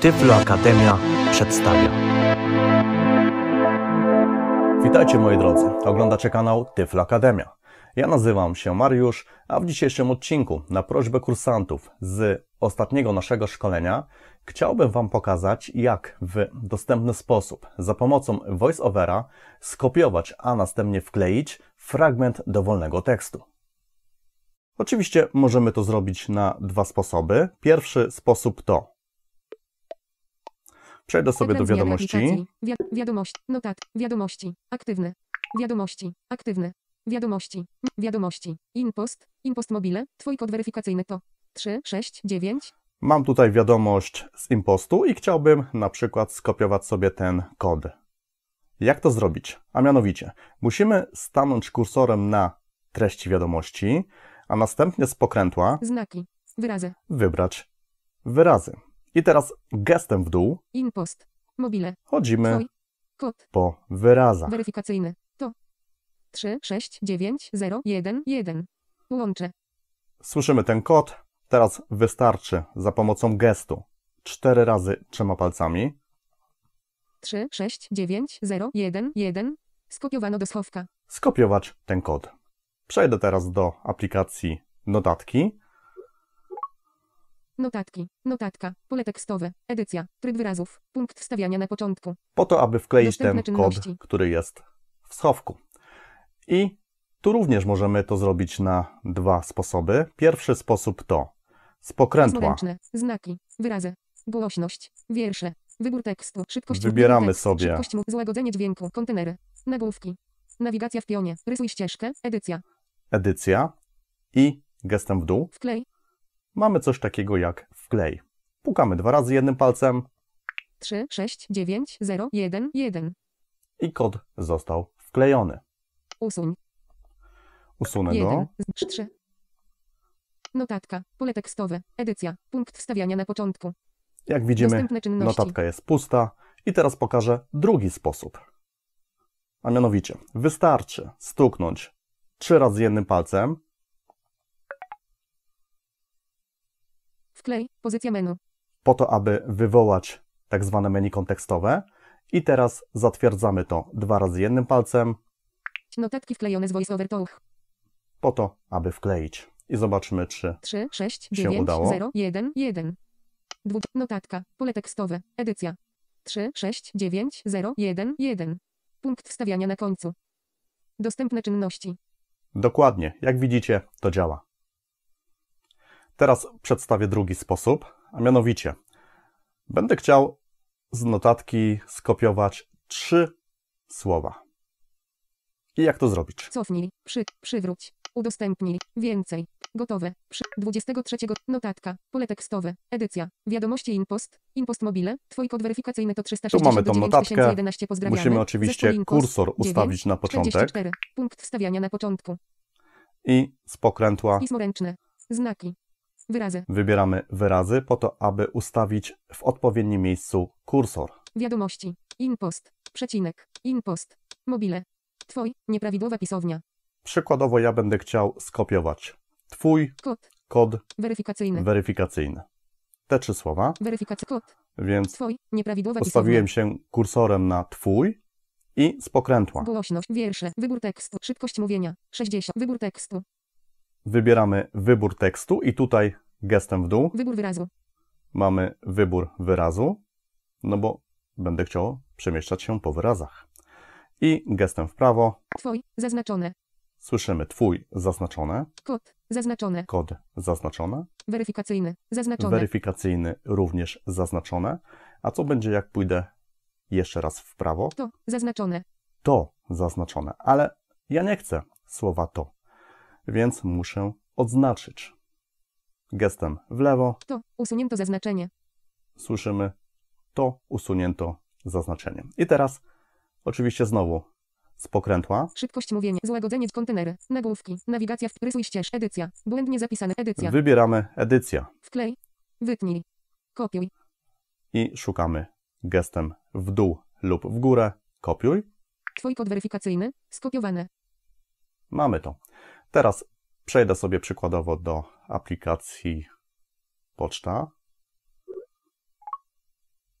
Tyflo Akademia przedstawia. Witajcie moi drodzy, oglądacie kanał Tyflo Akademia. Ja nazywam się Mariusz, a w dzisiejszym odcinku na prośbę kursantów z ostatniego naszego szkolenia chciałbym Wam pokazać, jak w dostępny sposób za pomocą voiceovera skopiować, a następnie wkleić fragment dowolnego tekstu. Oczywiście możemy to zrobić na dwa sposoby. Pierwszy sposób to Przejdę sobie do wiadomości. Wi wiadomość, notat, wiadomości, aktywne, wiadomości, aktywne, wiadomości, wiadomości, inpost, inpost mobile, twój kod weryfikacyjny to 3, 6, 9. Mam tutaj wiadomość z impostu i chciałbym na przykład skopiować sobie ten kod. Jak to zrobić? A mianowicie, musimy stanąć kursorem na treści wiadomości, a następnie z pokrętła znaki, wyrazy. Wybrać wyrazy. I teraz gestem w dół. Inpost, Mobile. Chodzimy Twój. Kod. po wyrazach. Weryfikacyjny. To 3, 6, 9, 0, 1, 1. Łączę. Słyszymy ten kod. Teraz wystarczy za pomocą gestu cztery razy trzema palcami. 3, 6, 9, 0, 1, 1. Skopiowano do schowka. Skopiować ten kod. Przejdę teraz do aplikacji Notatki. Notatki. Notatka. Pole tekstowe. Edycja. Tryb wyrazów. Punkt wstawiania na początku. Po to, aby wkleić Dostępne ten kod, czynności. który jest w schowku. I tu również możemy to zrobić na dwa sposoby. Pierwszy sposób to z pokrętła. Znaki. Wyrazy. Głośność. Wiersze. Wybór tekstu. Szybkość. Wybieramy tekst, sobie. Szybkość mu. Złagodzenie dźwięku. Kontenery. Nagłówki. Nawigacja w pionie. Rysuj ścieżkę. Edycja. Edycja. I gestem w dół. Wklej mamy coś takiego jak wklej. Pukamy dwa razy jednym palcem. 3, 6, 9, 0, 1, 1. I kod został wklejony. Usuń. Usunę go. 3. Notatka, pole tekstowe, edycja, punkt wstawiania na początku. Jak widzimy, notatka jest pusta i teraz pokażę drugi sposób. A mianowicie, wystarczy stuknąć trzy razy jednym palcem, Wklej, pozycja menu. Po to, aby wywołać tak zwane menu kontekstowe. I teraz zatwierdzamy to dwa razy jednym palcem. Notatki wklejone z VoiceOver Touch. Po to, aby wkleić. I zobaczmy, czy 3, 6, się 9, udało. 0, 1, 1. Dwu, notatka, pole tekstowe, edycja. 3, 6, 9, 0, 1, 1. Punkt wstawiania na końcu. Dostępne czynności. Dokładnie, jak widzicie, to działa. Teraz przedstawię drugi sposób, a mianowicie będę chciał z notatki skopiować trzy słowa. I jak to zrobić? Cofnij, przy, przywróć, udostępnij, więcej, gotowe, przy, 23, notatka, pole tekstowe, edycja, wiadomości inpost, inpost mobile, twój kod weryfikacyjny to 360 Tu mamy tą notatkę, musimy oczywiście kursor ustawić 9, na początek. 44, punkt wstawiania na początku. I spokrętła. Pismo ręczne, znaki, Wyrazy. Wybieramy wyrazy po to, aby ustawić w odpowiednim miejscu kursor. Wiadomości. post Przecinek. post Mobile. Twój. Nieprawidłowa pisownia. Przykładowo ja będę chciał skopiować twój kod, kod weryfikacyjny. weryfikacyjny. Te trzy słowa. Weryfikacja kod. Więc twój. Nieprawidłowa postawiłem pisownia. się kursorem na twój i z pokrętła. Głośność. Wiersze. Wybór tekstu. Szybkość mówienia. 60. Wybór tekstu. Wybieramy wybór tekstu i tutaj gestem w dół. Wybór wyrazu. Mamy wybór wyrazu, no bo będę chciał przemieszczać się po wyrazach. I gestem w prawo. Twój zaznaczone. Słyszymy twój zaznaczone. Kod zaznaczone. Kod zaznaczone. Weryfikacyjny zaznaczone. Weryfikacyjny również zaznaczone. A co będzie jak pójdę jeszcze raz w prawo? To zaznaczone. To zaznaczone, ale ja nie chcę słowa to więc muszę odznaczyć. Gestem w lewo. To usunięto zaznaczenie. Słyszymy to usunięto zaznaczenie. I teraz oczywiście znowu z pokrętła. Szybkość mówienia, złagodzenie kontenery, nagłówki, nawigacja, rysuj ścież, edycja, błędnie zapisane, edycja. Wybieramy edycja. Wklej, wytnij, kopiuj. I szukamy gestem w dół lub w górę, kopiuj. Twój kod weryfikacyjny, skopiowane. Mamy to. Teraz przejdę sobie przykładowo do aplikacji Poczta.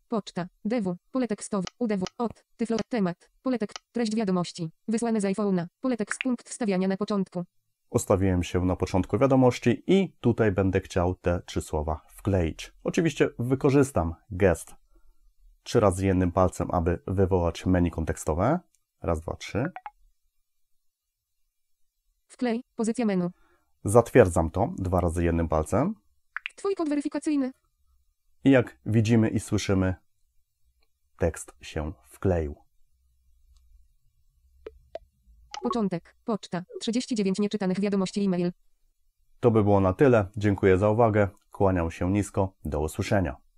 Poczta, DW, pole tekstowe, UDW, od, tyflo, temat, pole tekst, treść wiadomości, wysłane z iPhone'a, pole tekst, punkt wstawiania na początku. Ustawiłem się na początku wiadomości i tutaj będę chciał te trzy słowa wkleić. Oczywiście wykorzystam gest trzy razy jednym palcem, aby wywołać menu kontekstowe. Raz, dwa, trzy. Wklej, pozycja menu. Zatwierdzam to dwa razy jednym palcem. Twój kod weryfikacyjny. I jak widzimy i słyszymy, tekst się wkleił. Początek, poczta, 39 nieczytanych wiadomości e-mail. To by było na tyle. Dziękuję za uwagę. Kłaniam się nisko. Do usłyszenia.